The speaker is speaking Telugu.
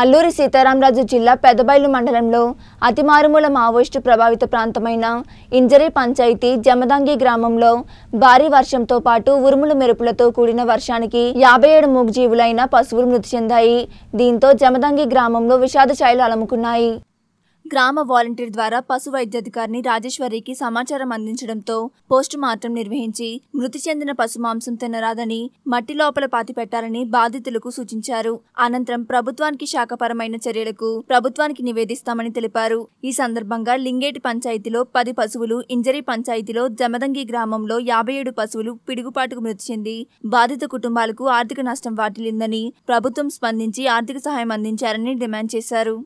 అల్లూరి సీతారామరాజు జిల్లా పెదబైలు మండలంలో అతి మారుమూల మావోయిస్టు ప్రభావిత ప్రాంతమైన ఇంజరీ పంచాయతీ జమదంగి గ్రామంలో భారీ వర్షంతో పాటు ఉరుములు మెరుపులతో కూడిన వర్షానికి యాభై ఏడు మూగజీవులైన పశువులు మృతి చెందాయి దీంతో జమదంగి గ్రామంలో విషాద ఛాయలు అలముకున్నాయి గ్రామ వాలంటీర్ ద్వారా పశు వైద్యాధికారిని రాజేశ్వరికి సమాచారం అందించడంతో పోస్టు మార్టం నిర్వహించి మృతి చెందిన పశు మాంసం తినరాదని మట్టి లోపల పాతిపెట్టాలని బాధితులకు సూచించారు అనంతరం ప్రభుత్వానికి శాఖపరమైన చర్యలకు ప్రభుత్వానికి నివేదిస్తామని తెలిపారు ఈ సందర్భంగా లింగేటి పంచాయతీలో పది పశువులు ఇంజరీ పంచాయతీలో జమదంగి గ్రామంలో యాభై ఏడు పశువులు పిడుగుపాటుకు మృతి చెంది బాధిత కుటుంబాలకు ఆర్థిక నష్టం వాటిల్లిందని ప్రభుత్వం స్పందించి ఆర్థిక సహాయం అందించారని డిమాండ్ చేశారు